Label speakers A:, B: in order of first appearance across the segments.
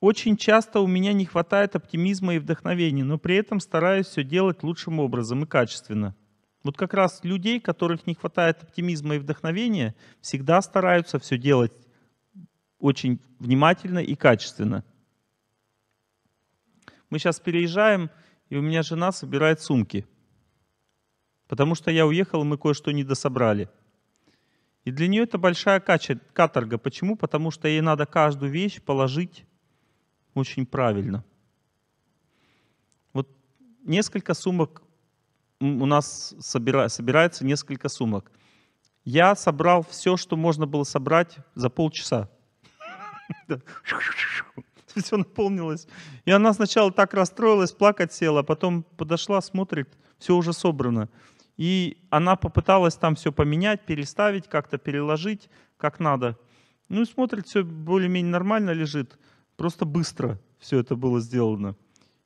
A: Очень часто у меня не хватает оптимизма и вдохновения, но при этом стараюсь все делать лучшим образом и качественно. Вот как раз людей, которых не хватает оптимизма и вдохновения, всегда стараются все делать очень внимательно и качественно. Мы сейчас переезжаем, и у меня жена собирает сумки. Потому что я уехал, и мы кое-что не дособрали. И для нее это большая каторга. Почему? Потому что ей надо каждую вещь положить очень правильно. Вот несколько сумок, у нас собира, собирается несколько сумок. Я собрал все, что можно было собрать за полчаса. Все наполнилось. И она сначала так расстроилась, плакать села, а потом подошла, смотрит, все уже собрано. И она попыталась там все поменять, переставить, как-то переложить, как надо. Ну и смотрит, все более-менее нормально лежит. Просто быстро все это было сделано.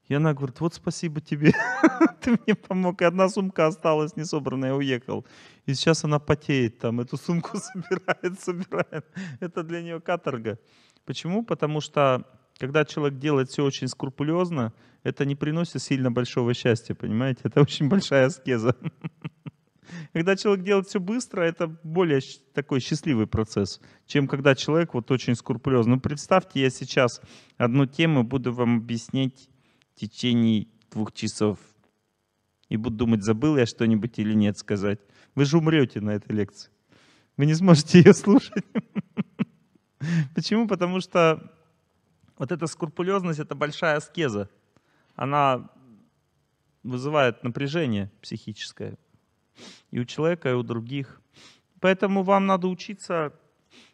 A: И она говорит, вот спасибо тебе, ты мне помог. И одна сумка осталась не собранная, я уехал. И сейчас она потеет там, эту сумку собирает, собирает. Это для нее каторга. Почему? Потому что когда человек делает все очень скрупулезно, это не приносит сильно большого счастья, понимаете? Это очень большая аскеза. Когда человек делает все быстро, это более такой счастливый процесс, чем когда человек вот очень скрупулезно. Ну, представьте, я сейчас одну тему буду вам объяснять в течение двух часов. И буду думать, забыл я что-нибудь или нет сказать. Вы же умрете на этой лекции. Вы не сможете ее слушать. Почему? Потому что вот эта скрупулезность — это большая аскеза. Она вызывает напряжение психическое и у человека, и у других. Поэтому вам надо учиться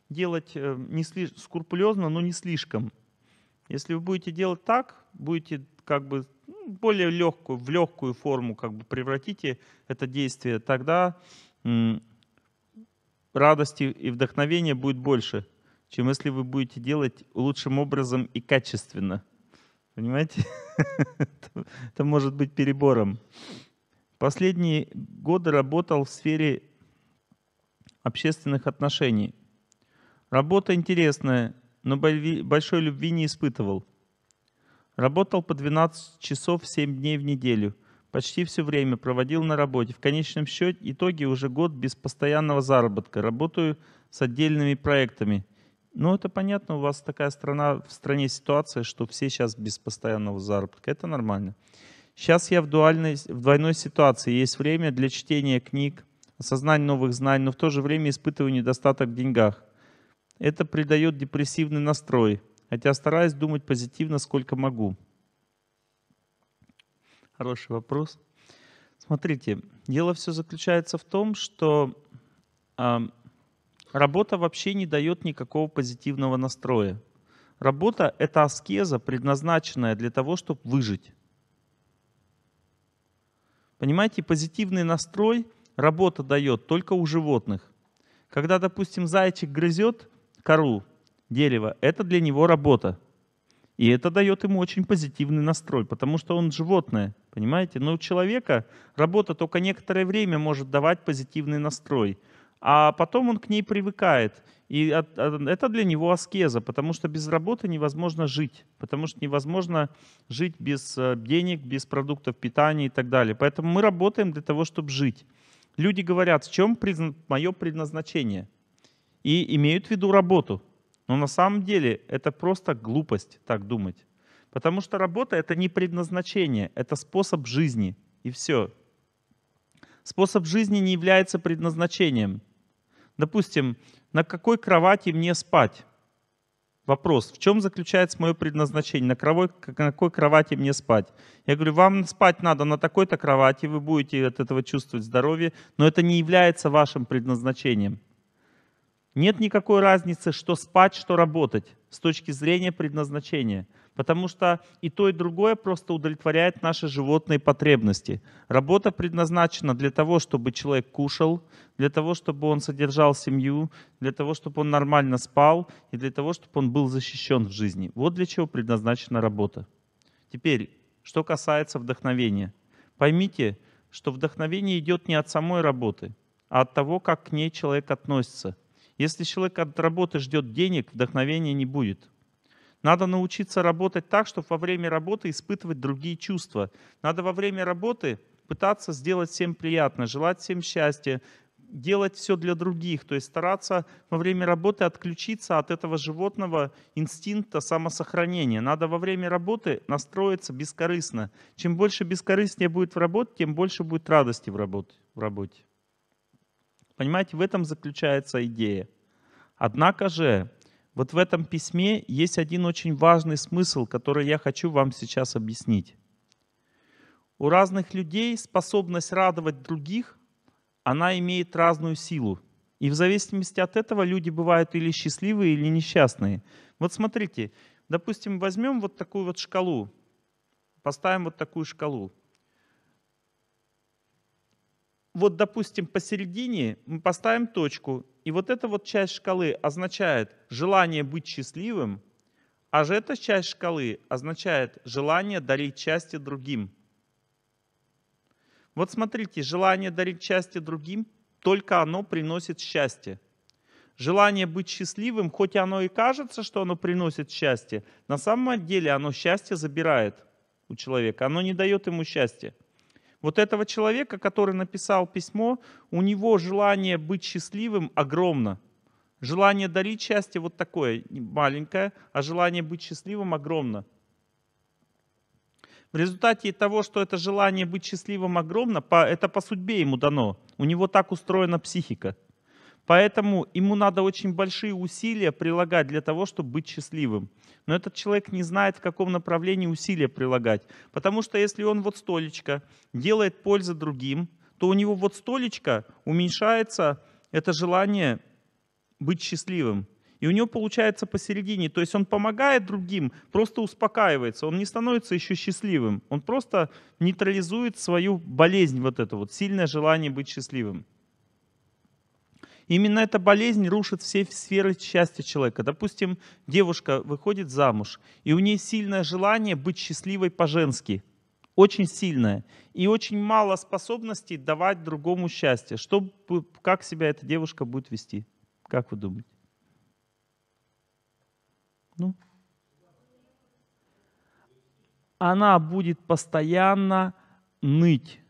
A: делать э, не слишком скрупулезно, но не слишком. Если вы будете делать так, будете как бы ну, более легкую, в легкую форму как бы превратите это действие, тогда радости и вдохновения будет больше, чем если вы будете делать лучшим образом и качественно. Понимаете? Это может быть перебором. Последние годы работал в сфере общественных отношений. Работа интересная, но большой любви не испытывал. Работал по 12 часов 7 дней в неделю. Почти все время проводил на работе. В конечном счете итоги уже год без постоянного заработка. Работаю с отдельными проектами. Ну, это понятно, у вас такая страна, в стране ситуация, что все сейчас без постоянного заработка. Это нормально. Сейчас я в, дуальной, в двойной ситуации. Есть время для чтения книг, осознания новых знаний, но в то же время испытываю недостаток в деньгах. Это придает депрессивный настрой, хотя стараюсь думать позитивно, сколько могу. Хороший вопрос. Смотрите, дело все заключается в том, что э, работа вообще не дает никакого позитивного настроя. Работа — это аскеза, предназначенная для того, чтобы выжить. Понимаете, позитивный настрой работа дает только у животных. Когда, допустим, зайчик грызет кору, дерево, это для него работа. И это дает ему очень позитивный настрой, потому что он животное, понимаете? Но у человека работа только некоторое время может давать позитивный настрой – а потом он к ней привыкает. И это для него аскеза, потому что без работы невозможно жить, потому что невозможно жить без э, денег, без продуктов питания и так далее. Поэтому мы работаем для того, чтобы жить. Люди говорят, в чем мое предназначение, и имеют в виду работу. Но на самом деле это просто глупость так думать. Потому что работа это не предназначение, это способ жизни. И все. Способ жизни не является предназначением. Допустим, на какой кровати мне спать? Вопрос, в чем заключается мое предназначение, на, кровой, на какой кровати мне спать? Я говорю, вам спать надо на такой-то кровати, вы будете от этого чувствовать здоровье, но это не является вашим предназначением. Нет никакой разницы, что спать, что работать с точки зрения предназначения. Потому что и то, и другое просто удовлетворяет наши животные потребности. Работа предназначена для того, чтобы человек кушал, для того, чтобы он содержал семью, для того, чтобы он нормально спал и для того, чтобы он был защищен в жизни. Вот для чего предназначена работа. Теперь, что касается вдохновения. Поймите, что вдохновение идет не от самой работы, а от того, как к ней человек относится. Если человек от работы ждет денег, вдохновения не будет. Надо научиться работать так, чтобы во время работы испытывать другие чувства. Надо во время работы пытаться сделать всем приятно, желать всем счастья, делать все для других, то есть стараться во время работы отключиться от этого животного инстинкта самосохранения. Надо во время работы настроиться бескорыстно. Чем больше бескорыстнее будет в работе, тем больше будет радости в работе. В работе. Понимаете, в этом заключается идея. Однако же, вот в этом письме есть один очень важный смысл, который я хочу вам сейчас объяснить. У разных людей способность радовать других, она имеет разную силу. И в зависимости от этого люди бывают или счастливые, или несчастные. Вот смотрите, допустим, возьмем вот такую вот шкалу, поставим вот такую шкалу. Вот, допустим, посередине мы поставим точку, и вот эта вот часть шкалы означает желание быть счастливым, а же эта часть шкалы означает желание дарить счастье другим. Вот смотрите, желание дарить счастье другим, только оно приносит счастье. Желание быть счастливым, хоть оно и кажется, что оно приносит счастье, на самом деле оно счастье забирает у человека, оно не дает ему счастья. Вот этого человека, который написал письмо, у него желание быть счастливым огромно. Желание дарить счастье вот такое маленькое, а желание быть счастливым огромно. В результате того, что это желание быть счастливым огромно, это по судьбе ему дано. У него так устроена психика. Поэтому ему надо очень большие усилия прилагать для того, чтобы быть счастливым. Но этот человек не знает, в каком направлении усилия прилагать. Потому что если он вот столечко делает пользу другим, то у него вот столечко уменьшается это желание быть счастливым. И у него получается посередине. То есть он помогает другим, просто успокаивается. Он не становится еще счастливым. Он просто нейтрализует свою болезнь, вот это вот, сильное желание быть счастливым. Именно эта болезнь рушит все сферы счастья человека. Допустим, девушка выходит замуж, и у нее сильное желание быть счастливой по-женски. Очень сильное. И очень мало способностей давать другому счастье. Что, как себя эта девушка будет вести? Как вы думаете? Ну? Она будет постоянно ныть,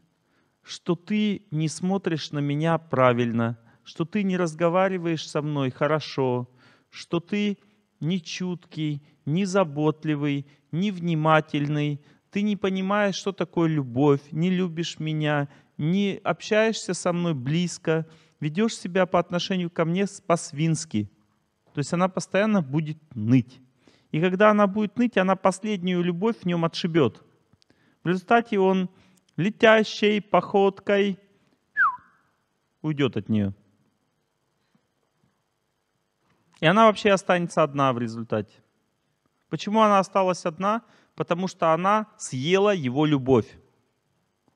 A: что ты не смотришь на меня правильно – что ты не разговариваешь со мной хорошо, что ты не чуткий, не заботливый, не внимательный, ты не понимаешь, что такое любовь, не любишь меня, не общаешься со мной близко, ведешь себя по отношению ко мне по-свински. То есть она постоянно будет ныть. И когда она будет ныть, она последнюю любовь в нем отшибет. В результате он летящей походкой уйдет от нее. И она вообще останется одна в результате. Почему она осталась одна? Потому что она съела его любовь.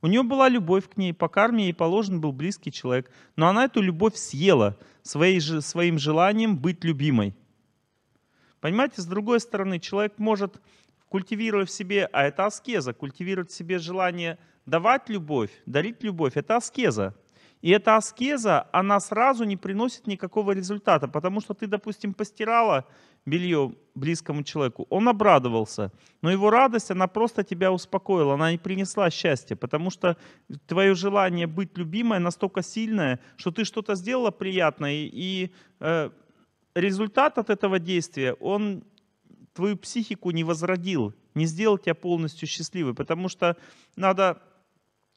A: У нее была любовь к ней, по карме ей положен был близкий человек. Но она эту любовь съела своей, своим желанием быть любимой. Понимаете, с другой стороны, человек может, культивируя в себе, а это аскеза, культивировать в себе желание давать любовь, дарить любовь, это аскеза. И эта аскеза, она сразу не приносит никакого результата, потому что ты, допустим, постирала белье близкому человеку, он обрадовался, но его радость, она просто тебя успокоила, она не принесла счастья, потому что твое желание быть любимой настолько сильное, что ты что-то сделала приятное, и э, результат от этого действия, он твою психику не возродил, не сделал тебя полностью счастливой, потому что надо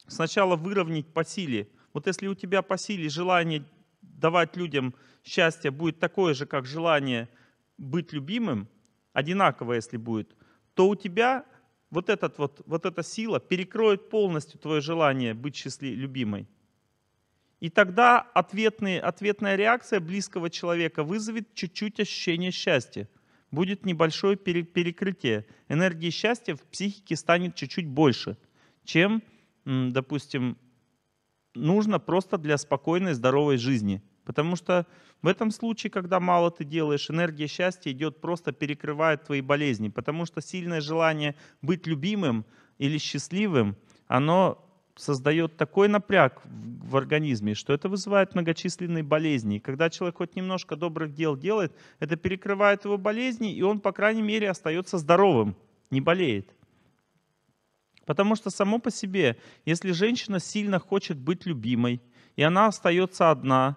A: сначала выровнять по силе, вот если у тебя по силе желание давать людям счастье будет такое же, как желание быть любимым, одинаково, если будет, то у тебя вот, этот вот, вот эта сила перекроет полностью твое желание быть счастливой, любимой. И тогда ответные, ответная реакция близкого человека вызовет чуть-чуть ощущение счастья. Будет небольшое перекрытие. Энергии счастья в психике станет чуть-чуть больше, чем, допустим, нужно просто для спокойной, здоровой жизни. Потому что в этом случае, когда мало ты делаешь, энергия счастья идет просто перекрывает твои болезни. Потому что сильное желание быть любимым или счастливым, оно создает такой напряг в организме, что это вызывает многочисленные болезни. когда человек хоть немножко добрых дел делает, это перекрывает его болезни, и он, по крайней мере, остается здоровым, не болеет. Потому что само по себе, если женщина сильно хочет быть любимой, и она остается одна,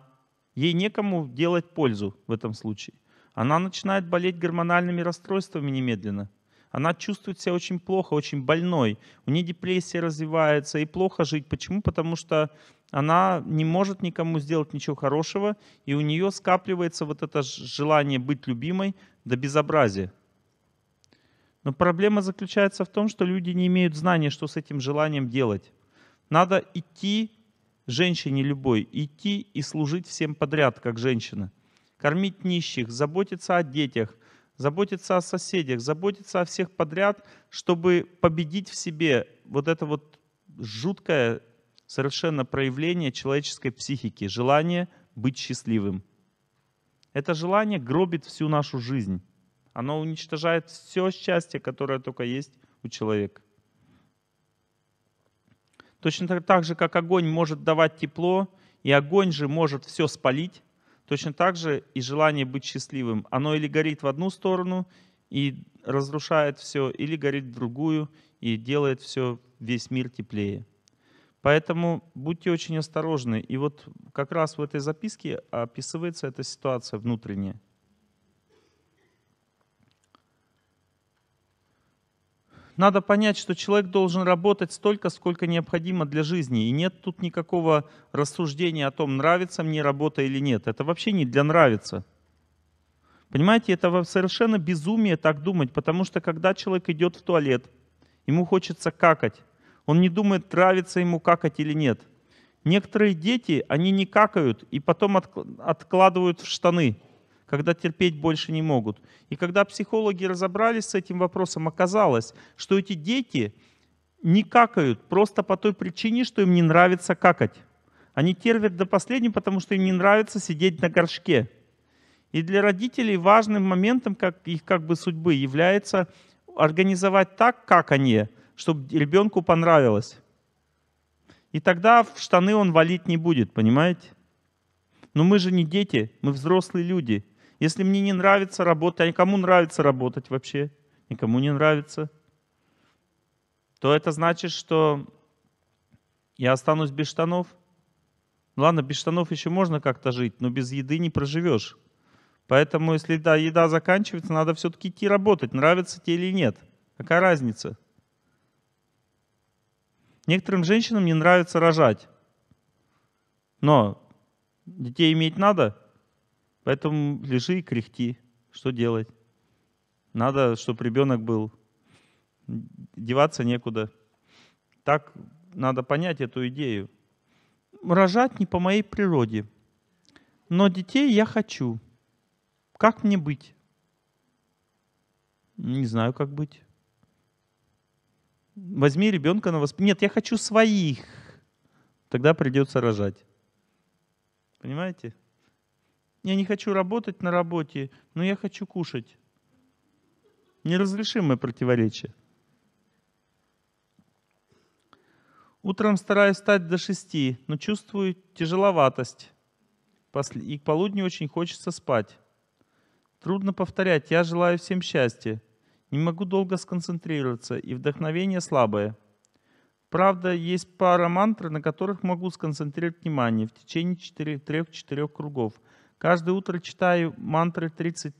A: ей некому делать пользу в этом случае. Она начинает болеть гормональными расстройствами немедленно. Она чувствует себя очень плохо, очень больной. У нее депрессия развивается и плохо жить. Почему? Потому что она не может никому сделать ничего хорошего, и у нее скапливается вот это желание быть любимой до безобразия. Но проблема заключается в том, что люди не имеют знания, что с этим желанием делать. Надо идти, женщине любой, идти и служить всем подряд, как женщина. Кормить нищих, заботиться о детях, заботиться о соседях, заботиться о всех подряд, чтобы победить в себе вот это вот жуткое совершенно проявление человеческой психики, желание быть счастливым. Это желание гробит всю нашу жизнь. Оно уничтожает все счастье, которое только есть у человека. Точно так же, как огонь может давать тепло, и огонь же может все спалить, точно так же и желание быть счастливым. Оно или горит в одну сторону и разрушает все, или горит в другую и делает все, весь мир теплее. Поэтому будьте очень осторожны. И вот как раз в этой записке описывается эта ситуация внутренняя. Надо понять, что человек должен работать столько, сколько необходимо для жизни. И нет тут никакого рассуждения о том, нравится мне работа или нет. Это вообще не для нравится. Понимаете, это совершенно безумие так думать, потому что когда человек идет в туалет, ему хочется какать. Он не думает, нравится ему какать или нет. Некоторые дети, они не какают и потом откладывают в штаны когда терпеть больше не могут. И когда психологи разобрались с этим вопросом, оказалось, что эти дети не какают просто по той причине, что им не нравится какать. Они терпят до последнего, потому что им не нравится сидеть на горшке. И для родителей важным моментом как, их как бы судьбы является организовать так, как они, чтобы ребенку понравилось. И тогда в штаны он валить не будет, понимаете? Но мы же не дети, мы взрослые люди. Если мне не нравится работать, а кому нравится работать вообще? Никому не нравится. То это значит, что я останусь без штанов. Ну ладно, без штанов еще можно как-то жить, но без еды не проживешь. Поэтому, если да, еда заканчивается, надо все-таки идти работать, нравится тебе или нет. Какая разница? Некоторым женщинам не нравится рожать. Но детей иметь надо. Поэтому лежи и кряхти. Что делать? Надо, чтобы ребенок был. Деваться некуда. Так надо понять эту идею. Рожать не по моей природе. Но детей я хочу. Как мне быть? Не знаю, как быть. Возьми ребенка на воспитание. Нет, я хочу своих. Тогда придется рожать. Понимаете? Я не хочу работать на работе, но я хочу кушать. Неразрешимое противоречие. Утром стараюсь встать до шести, но чувствую тяжеловатость. И к полудню очень хочется спать. Трудно повторять, я желаю всем счастья. Не могу долго сконцентрироваться, и вдохновение слабое. Правда, есть пара мантр, на которых могу сконцентрировать внимание в течение 4, 3-4 кругов – Каждое утро читаю мантры 15-30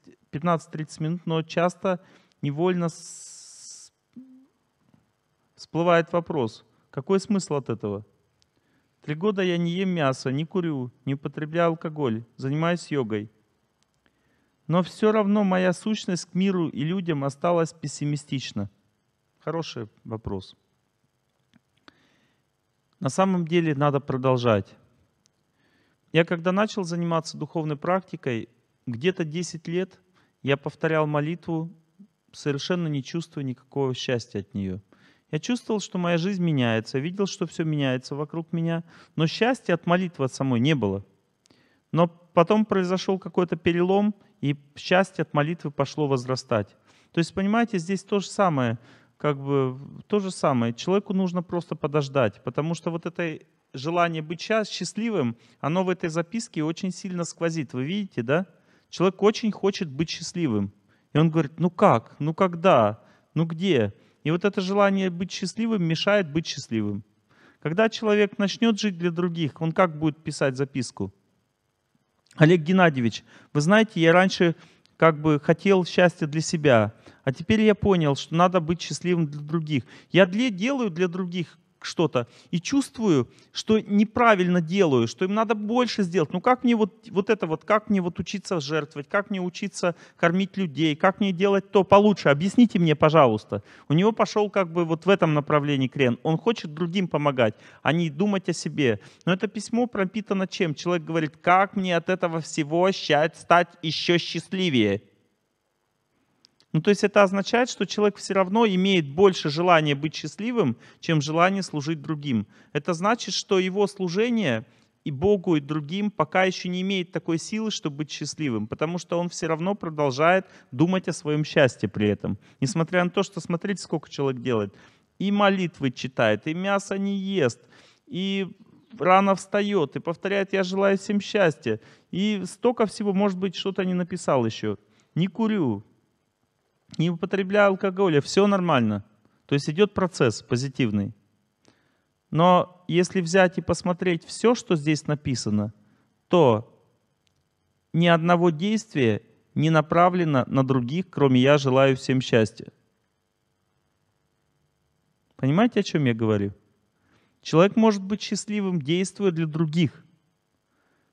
A: минут, но часто невольно всплывает вопрос, какой смысл от этого? Три года я не ем мясо, не курю, не употребляю алкоголь, занимаюсь йогой. Но все равно моя сущность к миру и людям осталась пессимистична. Хороший вопрос. На самом деле надо продолжать. Я когда начал заниматься духовной практикой, где-то 10 лет я повторял молитву, совершенно не чувствуя никакого счастья от нее. Я чувствовал, что моя жизнь меняется, видел, что все меняется вокруг меня, но счастья от молитвы от самой не было. Но потом произошел какой-то перелом, и счастье от молитвы пошло возрастать. То есть, понимаете, здесь то же самое, как бы то же самое. Человеку нужно просто подождать, потому что вот этой желание быть счастливым, оно в этой записке очень сильно сквозит. Вы видите, да? Человек очень хочет быть счастливым. И он говорит, ну как, ну когда, ну где? И вот это желание быть счастливым мешает быть счастливым. Когда человек начнет жить для других, он как будет писать записку? Олег Геннадьевич, вы знаете, я раньше как бы хотел счастья для себя, а теперь я понял, что надо быть счастливым для других. Я для, делаю для других что-то и чувствую, что неправильно делаю, что им надо больше сделать. Ну как мне вот, вот это вот, как мне вот учиться жертвовать, как мне учиться кормить людей, как мне делать то получше, объясните мне, пожалуйста. У него пошел как бы вот в этом направлении крен. Он хочет другим помогать, а не думать о себе. Но это письмо пропитано чем? Человек говорит, как мне от этого всего стать еще счастливее. Ну, то есть это означает, что человек все равно имеет больше желания быть счастливым, чем желание служить другим. Это значит, что его служение и Богу, и другим пока еще не имеет такой силы, чтобы быть счастливым, потому что он все равно продолжает думать о своем счастье при этом. Несмотря на то, что смотрите, сколько человек делает. И молитвы читает, и мясо не ест, и рано встает, и повторяет «я желаю всем счастья». И столько всего, может быть, что-то не написал еще. Не курю, не употребляя алкоголя, а все нормально. То есть идет процесс позитивный. Но если взять и посмотреть все, что здесь написано, то ни одного действия не направлено на других, кроме «я желаю всем счастья». Понимаете, о чем я говорю? Человек может быть счастливым, действуя для других.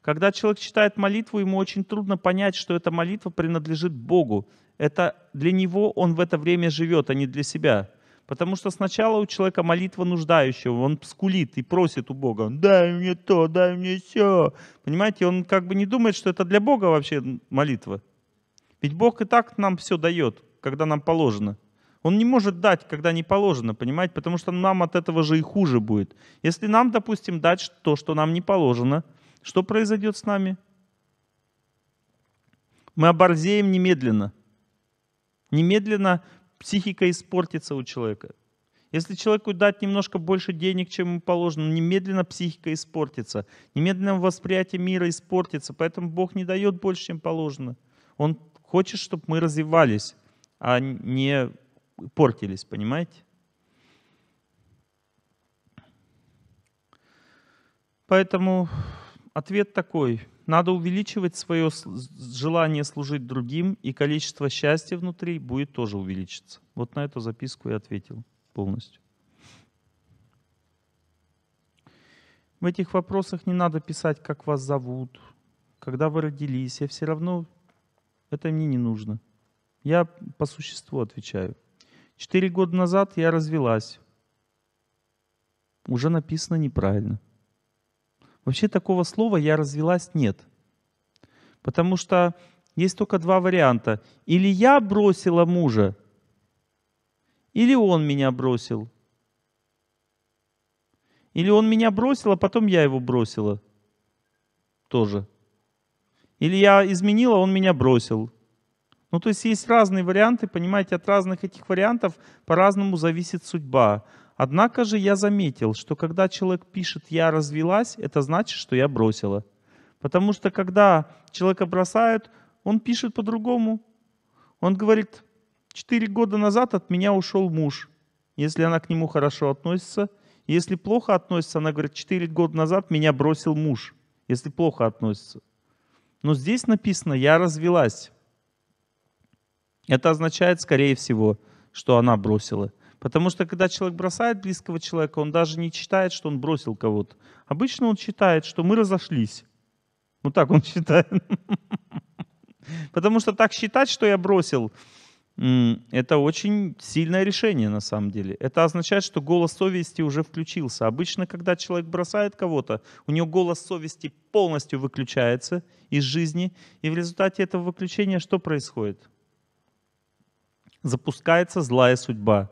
A: Когда человек читает молитву, ему очень трудно понять, что эта молитва принадлежит Богу это для него он в это время живет, а не для себя. Потому что сначала у человека молитва нуждающего, он скулит и просит у Бога, дай мне то, дай мне все. Понимаете, он как бы не думает, что это для Бога вообще молитва. Ведь Бог и так нам все дает, когда нам положено. Он не может дать, когда не положено, понимаете, потому что нам от этого же и хуже будет. Если нам, допустим, дать то, что нам не положено, что произойдет с нами? Мы оборзеем немедленно. Немедленно психика испортится у человека. Если человеку дать немножко больше денег, чем ему положено, ну, немедленно психика испортится, немедленно восприятие мира испортится, поэтому Бог не дает больше, чем положено. Он хочет, чтобы мы развивались, а не портились, понимаете? Поэтому ответ такой – надо увеличивать свое желание служить другим, и количество счастья внутри будет тоже увеличиться. Вот на эту записку я ответил полностью. В этих вопросах не надо писать, как вас зовут, когда вы родились. Я все равно это мне не нужно. Я по существу отвечаю. Четыре года назад я развелась. Уже написано неправильно. Вообще такого слова «я развелась» нет. Потому что есть только два варианта. Или я бросила мужа, или он меня бросил. Или он меня бросил, а потом я его бросила. Тоже. Или я изменила, он меня бросил. Ну, то есть есть разные варианты, понимаете, от разных этих вариантов по-разному зависит судьба. Однако же я заметил, что когда человек пишет «я развелась», это значит, что я бросила. Потому что когда человека бросают, он пишет по-другому. Он говорит, четыре года назад от меня ушел муж. Если она к нему хорошо относится, если плохо относится, она говорит, четыре года назад меня бросил муж, если плохо относится. Но здесь написано «я развелась». Это означает, скорее всего, что она бросила. Потому что когда человек бросает близкого человека, он даже не читает, что он бросил кого-то. Обычно он читает, что мы разошлись. Вот ну так он считает. Потому что так считать, что я бросил, это очень сильное решение на самом деле. Это означает, что голос совести уже включился. Обычно, когда человек бросает кого-то, у него голос совести полностью выключается из жизни, и в результате этого выключения что происходит? Запускается злая судьба.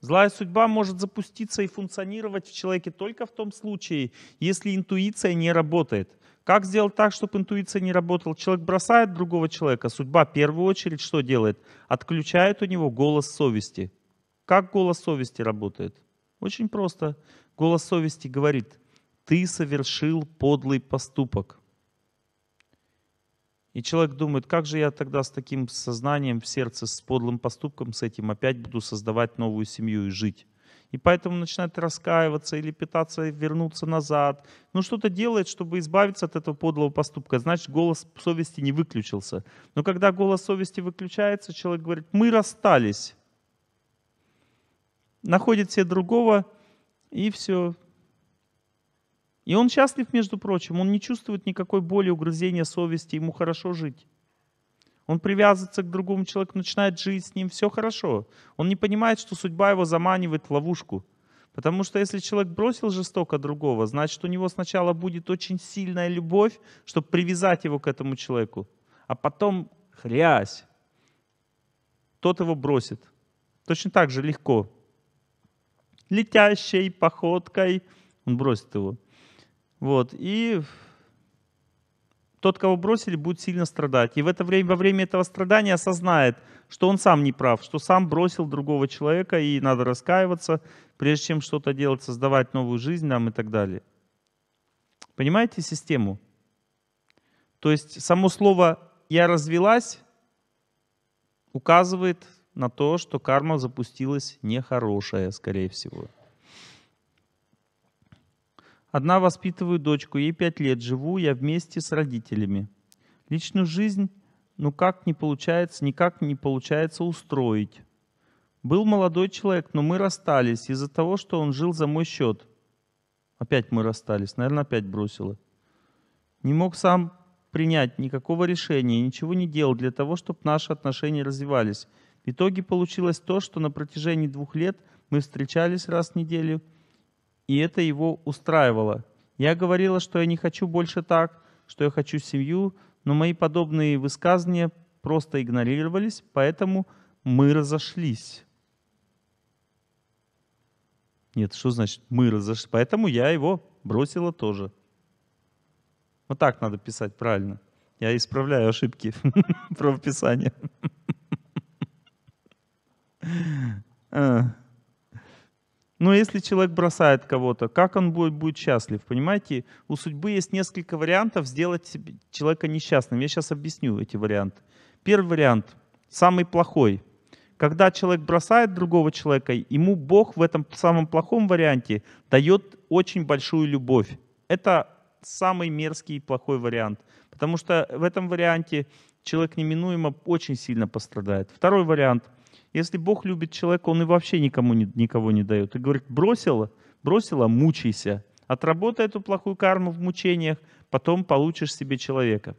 A: Злая судьба может запуститься и функционировать в человеке только в том случае, если интуиция не работает. Как сделать так, чтобы интуиция не работала? Человек бросает другого человека, судьба в первую очередь что делает? Отключает у него голос совести. Как голос совести работает? Очень просто. Голос совести говорит, ты совершил подлый поступок. И человек думает, как же я тогда с таким сознанием в сердце, с подлым поступком, с этим опять буду создавать новую семью и жить. И поэтому начинает раскаиваться или пытаться вернуться назад. Ну что-то делает, чтобы избавиться от этого подлого поступка. Значит, голос совести не выключился. Но когда голос совести выключается, человек говорит, мы расстались. Находит себе другого, и все, и он счастлив, между прочим, он не чувствует никакой боли, угрызения совести, ему хорошо жить. Он привязывается к другому человеку, начинает жить с ним, все хорошо. Он не понимает, что судьба его заманивает в ловушку. Потому что если человек бросил жестоко другого, значит у него сначала будет очень сильная любовь, чтобы привязать его к этому человеку. А потом хрясь, тот его бросит. Точно так же легко. Летящей походкой он бросит его. Вот. И тот, кого бросили, будет сильно страдать. И в это время, во время этого страдания осознает, что он сам не прав, что сам бросил другого человека, и надо раскаиваться, прежде чем что-то делать, создавать новую жизнь нам и так далее. Понимаете систему? То есть само слово «я развелась» указывает на то, что карма запустилась нехорошая, скорее всего. Одна воспитываю дочку, ей пять лет, живу я вместе с родителями. Личную жизнь, ну как не получается, никак не получается устроить. Был молодой человек, но мы расстались из-за того, что он жил за мой счет. Опять мы расстались, наверное, опять бросила. Не мог сам принять никакого решения, ничего не делал для того, чтобы наши отношения развивались. В итоге получилось то, что на протяжении двух лет мы встречались раз в неделю – и это его устраивало. Я говорила, что я не хочу больше так, что я хочу семью, но мои подобные высказывания просто игнорировались, поэтому мы разошлись. Нет, что значит мы разошлись? Поэтому я его бросила тоже. Вот так надо писать правильно. Я исправляю ошибки правописания. А. Но если человек бросает кого-то, как он будет, будет счастлив? Понимаете, у судьбы есть несколько вариантов сделать человека несчастным. Я сейчас объясню эти варианты. Первый вариант, самый плохой. Когда человек бросает другого человека, ему Бог в этом самом плохом варианте дает очень большую любовь. Это самый мерзкий и плохой вариант. Потому что в этом варианте человек неминуемо очень сильно пострадает. Второй вариант – если Бог любит человека, он и вообще никому не, никого не дает. И говорит, бросила, бросила, мучайся. Отработай эту плохую карму в мучениях, потом получишь себе человека.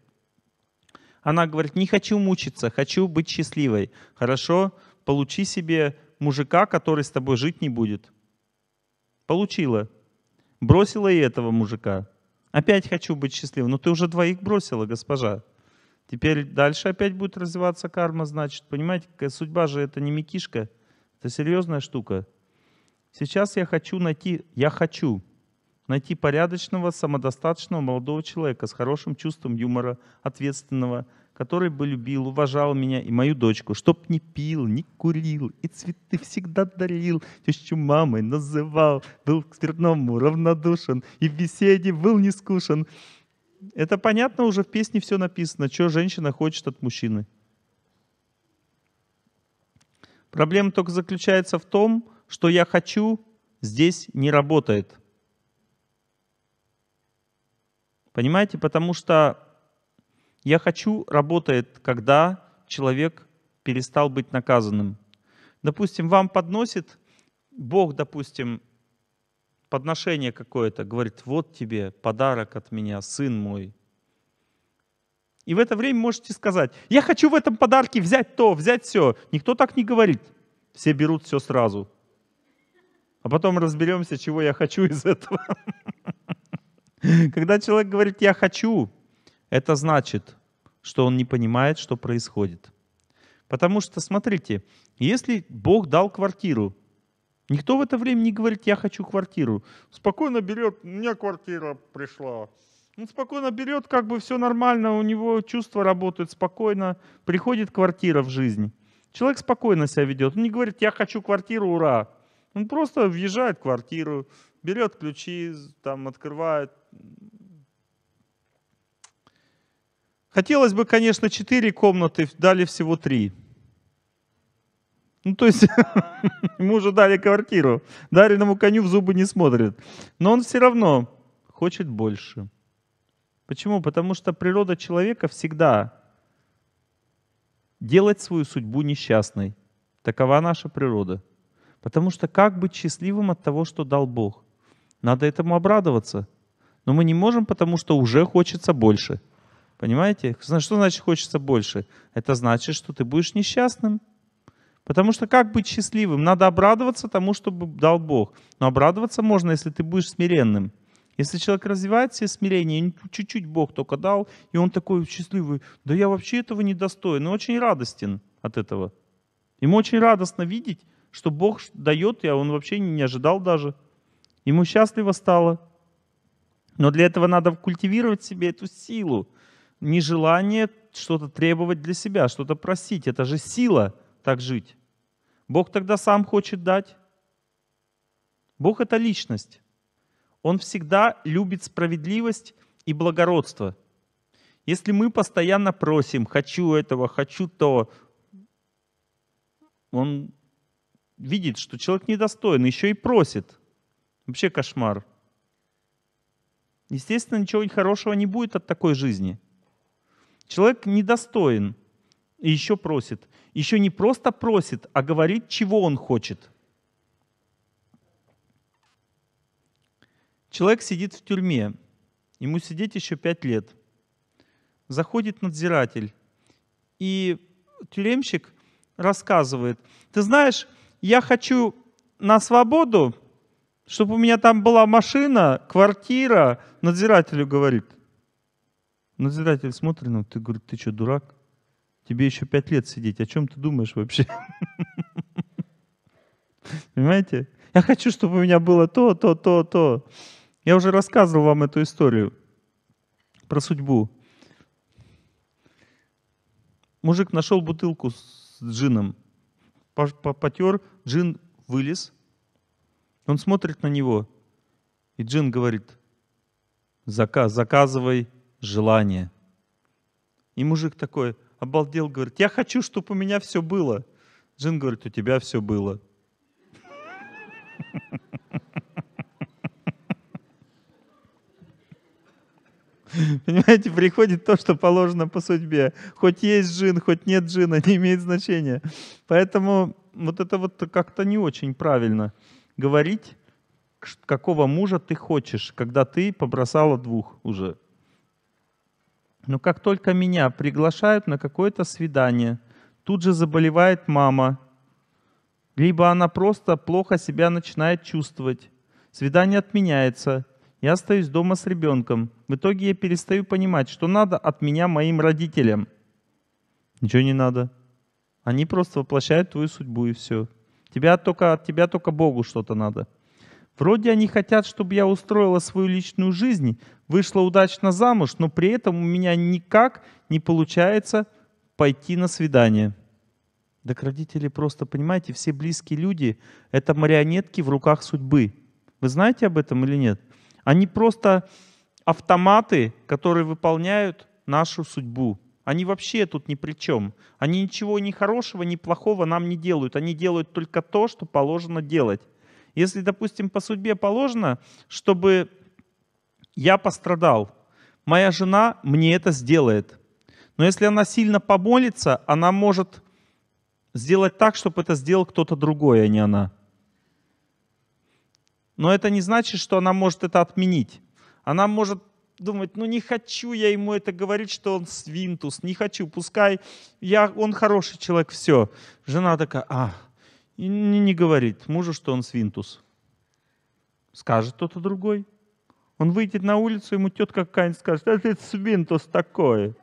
A: Она говорит, не хочу мучиться, хочу быть счастливой. Хорошо, получи себе мужика, который с тобой жить не будет. Получила. Бросила и этого мужика. Опять хочу быть счастливой. Но ты уже двоих бросила, госпожа. Теперь дальше опять будет развиваться карма, значит, понимаете, судьба же это не микишка, это серьезная штука. Сейчас я хочу найти, я хочу найти порядочного, самодостаточного молодого человека с хорошим чувством юмора, ответственного, который бы любил, уважал меня и мою дочку, чтоб не пил, не курил, и цветы всегда дарил, тещу мамой называл, был к спиртному равнодушен, и в беседе был не скушен. Это понятно, уже в песне все написано, что женщина хочет от мужчины. Проблема только заключается в том, что я хочу, здесь не работает. Понимаете, потому что я хочу работает, когда человек перестал быть наказанным. Допустим, вам подносит Бог, допустим, подношение какое-то, говорит, вот тебе подарок от меня, сын мой. И в это время можете сказать, я хочу в этом подарке взять то, взять все. Никто так не говорит. Все берут все сразу. А потом разберемся, чего я хочу из этого. Когда человек говорит «я хочу», это значит, что он не понимает, что происходит. Потому что, смотрите, если Бог дал квартиру, Никто в это время не говорит, я хочу квартиру. Спокойно берет, мне квартира пришла. Он спокойно берет, как бы все нормально, у него чувства работают спокойно, приходит квартира в жизнь. Человек спокойно себя ведет, он не говорит, я хочу квартиру, ура. Он просто въезжает в квартиру, берет ключи, там открывает. Хотелось бы, конечно, четыре комнаты, дали всего три. Ну, то есть ему уже дали квартиру. Дариному коню в зубы не смотрит, Но он все равно хочет больше. Почему? Потому что природа человека всегда делать свою судьбу несчастной. Такова наша природа. Потому что как быть счастливым от того, что дал Бог? Надо этому обрадоваться. Но мы не можем, потому что уже хочется больше. Понимаете? Что значит хочется больше? Это значит, что ты будешь несчастным. Потому что как быть счастливым? Надо обрадоваться тому, что дал Бог. Но обрадоваться можно, если ты будешь смиренным. Если человек развивает все смирение, чуть-чуть Бог только дал, и он такой счастливый, да я вообще этого не достоин, и очень радостен от этого. Ему очень радостно видеть, что Бог дает, и он вообще не ожидал даже. Ему счастливо стало. Но для этого надо культивировать себе эту силу. Нежелание что-то требовать для себя, что-то просить. Это же сила – так жить? Бог тогда сам хочет дать. Бог — это личность. Он всегда любит справедливость и благородство. Если мы постоянно просим «хочу этого, хочу то», он видит, что человек недостоин, еще и просит. Вообще кошмар. Естественно, ничего хорошего не будет от такой жизни. Человек недостоин — и еще просит. Еще не просто просит, а говорит, чего он хочет. Человек сидит в тюрьме. Ему сидеть еще пять лет. Заходит надзиратель. И тюремщик рассказывает, ты знаешь, я хочу на свободу, чтобы у меня там была машина, квартира, надзирателю говорит. Надзиратель смотрит, ну ты, говорит, ты что, дурак? Тебе еще пять лет сидеть. О чем ты думаешь вообще? Понимаете? Я хочу, чтобы у меня было то, то, то, то. Я уже рассказывал вам эту историю про судьбу. Мужик нашел бутылку с джином, потер, джин вылез. Он смотрит на него, и джин говорит, заказывай желание. И мужик такой, обалдел, говорит, я хочу, чтобы у меня все было. Джин говорит, у тебя все было. Понимаете, приходит то, что положено по судьбе. Хоть есть джин, хоть нет джина, не имеет значения. Поэтому вот это вот как-то не очень правильно говорить, какого мужа ты хочешь, когда ты побросала двух уже. Но как только меня приглашают на какое-то свидание, тут же заболевает мама. Либо она просто плохо себя начинает чувствовать. Свидание отменяется. Я остаюсь дома с ребенком. В итоге я перестаю понимать, что надо от меня моим родителям. Ничего не надо. Они просто воплощают твою судьбу и все. Тебя только, от тебя только Богу что-то надо. Вроде они хотят, чтобы я устроила свою личную жизнь, вышла удачно замуж, но при этом у меня никак не получается пойти на свидание. Так родители просто, понимаете, все близкие люди — это марионетки в руках судьбы. Вы знаете об этом или нет? Они просто автоматы, которые выполняют нашу судьбу. Они вообще тут ни при чем. Они ничего ни хорошего, ни плохого нам не делают. Они делают только то, что положено делать. Если, допустим, по судьбе положено, чтобы я пострадал, моя жена мне это сделает. Но если она сильно помолится, она может сделать так, чтобы это сделал кто-то другой, а не она. Но это не значит, что она может это отменить. Она может думать, ну не хочу я ему это говорить, что он свинтус, не хочу, пускай я, он хороший человек, все. Жена такая, а, и не говорит мужу, что он свинтус. Скажет кто-то другой. Он выйдет на улицу, ему тетка какая-нибудь скажет, "Это «А ты свинтус такой.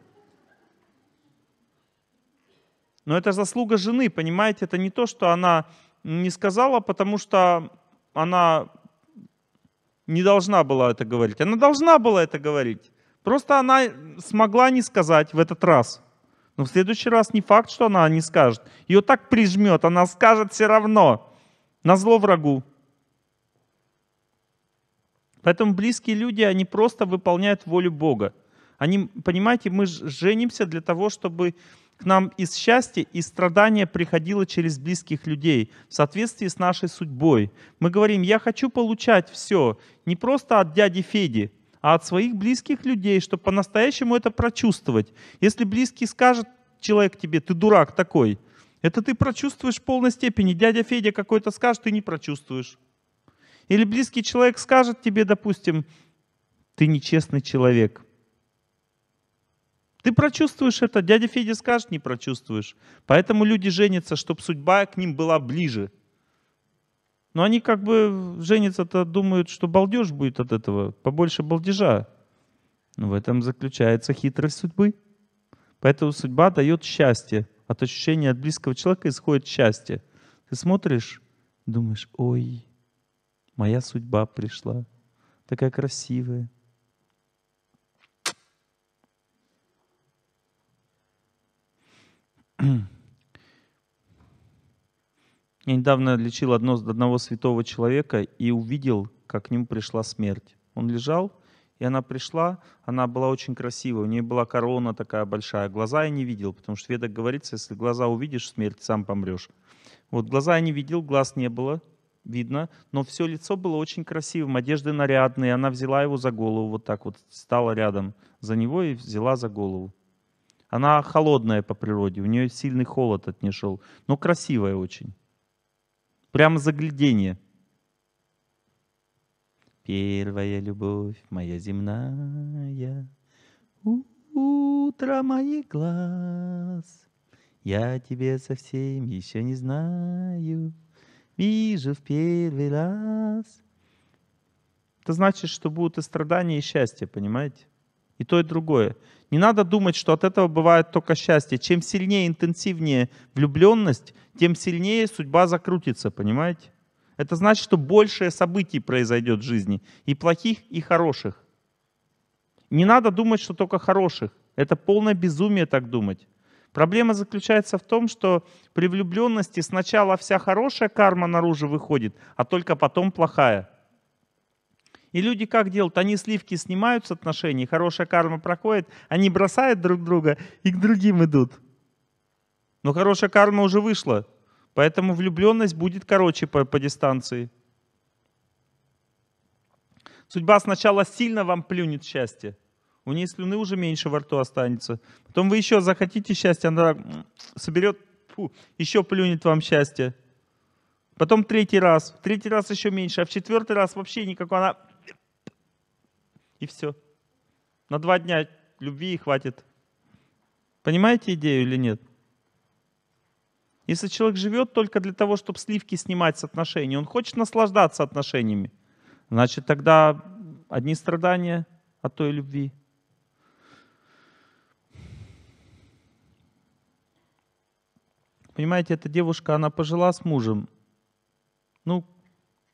A: Но это заслуга жены, понимаете? Это не то, что она не сказала, потому что она не должна была это говорить. Она должна была это говорить. Просто она смогла не сказать в этот раз. Но в следующий раз не факт, что она не скажет. Ее так прижмет, она скажет все равно. На зло врагу. Поэтому близкие люди, они просто выполняют волю Бога. Они, понимаете, мы женимся для того, чтобы к нам из счастья и страдания приходило через близких людей в соответствии с нашей судьбой. Мы говорим, я хочу получать все, не просто от дяди Феди, а от своих близких людей, чтобы по-настоящему это прочувствовать. Если близкий скажет человек тебе, ты дурак такой, это ты прочувствуешь в полной степени. Дядя Федя какой-то скажет, ты не прочувствуешь. Или близкий человек скажет тебе, допустим, ты нечестный человек. Ты прочувствуешь это, дядя Федя скажет, не прочувствуешь. Поэтому люди женятся, чтобы судьба к ним была ближе. Но они как бы женятся-то думают, что балдеж будет от этого, побольше балдежа. Но в этом заключается хитрость судьбы. Поэтому судьба дает счастье. От ощущения от близкого человека исходит счастье. Ты смотришь, думаешь, ой, Моя судьба пришла, такая красивая. Я недавно лечил одно, одного святого человека и увидел, как к нему пришла смерть. Он лежал, и она пришла, она была очень красивая, у нее была корона такая большая, глаза я не видел, потому что в говорится, если глаза увидишь смерть, сам помрешь. Вот глаза я не видел, глаз не было, видно, но все лицо было очень красивым, одежды нарядные. Она взяла его за голову, вот так вот стала рядом за него и взяла за голову. Она холодная по природе, у нее сильный холод от нее шел, но красивая очень. Прямо заглядение. Первая любовь моя земная, утро моих глаз. Я тебе совсем еще не знаю, Вижу в первый раз. Это значит, что будут и страдания, и счастье, понимаете? И то, и другое. Не надо думать, что от этого бывает только счастье. Чем сильнее, интенсивнее влюбленность, тем сильнее судьба закрутится, понимаете? Это значит, что больше событий произойдет в жизни, и плохих, и хороших. Не надо думать, что только хороших. Это полное безумие так думать. Проблема заключается в том, что при влюбленности сначала вся хорошая карма наружу выходит, а только потом плохая. И люди как делают? Они сливки снимают с отношений, хорошая карма проходит, они бросают друг друга и к другим идут. Но хорошая карма уже вышла, поэтому влюбленность будет короче по, по дистанции. Судьба сначала сильно вам плюнет счастье, у нее слюны уже меньше во рту останется. Потом вы еще захотите счастья, она соберет, фу, еще плюнет вам счастье. Потом третий раз, в третий раз еще меньше, а в четвертый раз вообще никакой она... И все. На два дня любви хватит. Понимаете идею или нет? Если человек живет только для того, чтобы сливки снимать с отношений, он хочет наслаждаться отношениями, значит тогда одни страдания от той любви – Понимаете, эта девушка, она пожила с мужем, ну,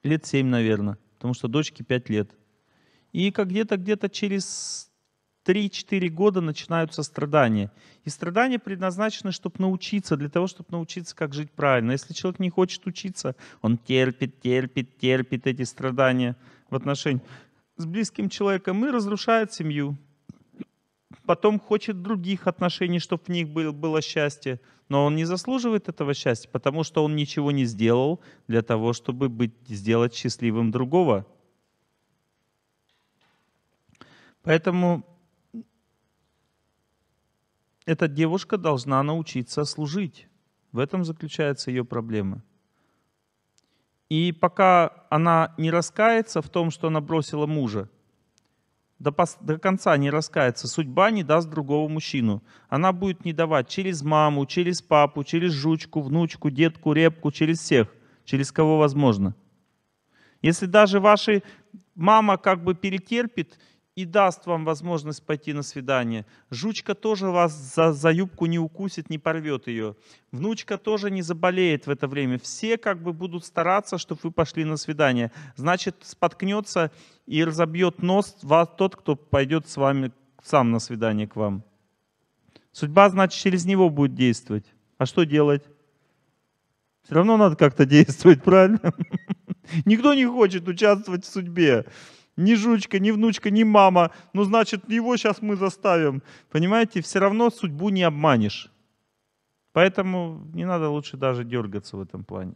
A: лет семь, наверное, потому что дочке пять лет. И как где-то где-то через 3-4 года начинаются страдания. И страдания предназначены, чтобы научиться, для того, чтобы научиться, как жить правильно. Если человек не хочет учиться, он терпит, терпит, терпит эти страдания в отношении с близким человеком и разрушает семью потом хочет других отношений, чтобы в них было счастье. Но он не заслуживает этого счастья, потому что он ничего не сделал для того, чтобы быть, сделать счастливым другого. Поэтому эта девушка должна научиться служить. В этом заключается ее проблема. И пока она не раскается в том, что она бросила мужа, до, до конца не раскается, судьба не даст другого мужчину. Она будет не давать через маму, через папу, через жучку, внучку, детку, репку, через всех, через кого возможно. Если даже ваша мама как бы перетерпит и даст вам возможность пойти на свидание. Жучка тоже вас за, за юбку не укусит, не порвет ее. Внучка тоже не заболеет в это время. Все как бы будут стараться, чтобы вы пошли на свидание. Значит, споткнется и разобьет нос вас тот, кто пойдет с вами сам на свидание к вам. Судьба, значит, через него будет действовать. А что делать? Все равно надо как-то действовать, правильно? Никто не хочет участвовать в судьбе ни жучка, ни внучка, ни мама. Ну, значит, его сейчас мы заставим. Понимаете, все равно судьбу не обманешь. Поэтому не надо лучше даже дергаться в этом плане.